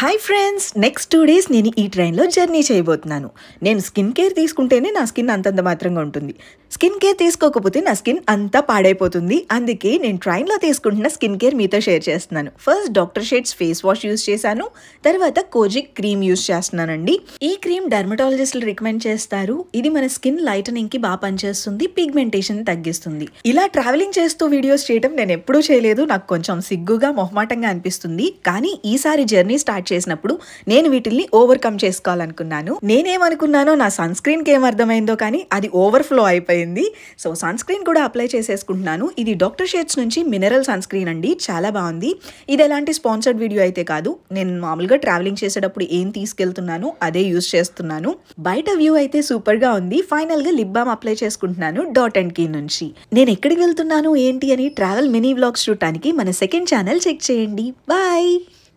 hi friends next two days నేను ఈ ట్రైన్లో జర్నీ చేయబోతున్నాను నేను స్కిన్ కేర్ తీసుకుంటేనే నా స్కిన్ అంతంత మాత్రంగా ఉంటుంది స్కిన్ కేర్ తీసుకోకపోతే నా స్కిన్ అంతా పాడైపోతుంది అందుకే నేను ట్రైన్లో తీసుకుంటున్న స్కిన్ కేర్ మీతో షేర్ చేస్తున్నాను first doctor Sheth's face wash use చేశాను తర్వాత కోజిక్ క్రీమ్ యూస్ చేస్తున్నానండి ఈ క్రీమ్ డర్మటాలజిస్టులు రికమెండ్ చేస్తారు ఇది మన స్కిన్ లైటనింగ్కి బాగా పనిచేస్తుంది పిగ్మెంటేషన్ తగ్గిస్తుంది ఇలా ట్రావెలింగ్ చేస్తూ వీడియోస్ చేయడం నేను ఎప్పుడూ చేయలేదు నాకు కొంచెం సిగ్గుగా మొహమాటంగా అనిపిస్తుంది కానీ ఈసారి జర్నీ స్టార్ట్ చేసినప్పుడు నేను వీటిల్ని ఓవర్కమ్ చేసుకోవాలనుకున్నాను నేనేమనుకున్నానో నా సన్ స్క్రీన్కి ఏమర్థమైందో కానీ అది ఓవర్ఫ్లో అయిపోయింది సో సన్ స్క్రీన్ కూడా అప్లై చేసేసుకుంటున్నాను ఇది డాక్టర్ షేడ్స్ నుంచి మినరల్ సన్ స్క్రీన్ అండి చాలా బాగుంది ఇది ఎలాంటి స్పాన్సర్డ్ వీడియో అయితే కాదు నేను మామూలుగా ట్రావెలింగ్ చేసేటప్పుడు ఏం తీసుకెళ్తున్నాను అదే యూస్ చేస్తున్నాను బయట వ్యూ అయితే సూపర్గా ఉంది ఫైనల్గా లిప్ బామ్ అప్లై చేసుకుంటున్నాను డాట్ అండ్ కీ నుంచి నేను ఎక్కడికి వెళ్తున్నాను ఏంటి అని ట్రావెల్ మినీ వ్లాగ్స్ చూడటానికి మన సెకండ్ ఛానల్ చెక్ చేయండి బాయ్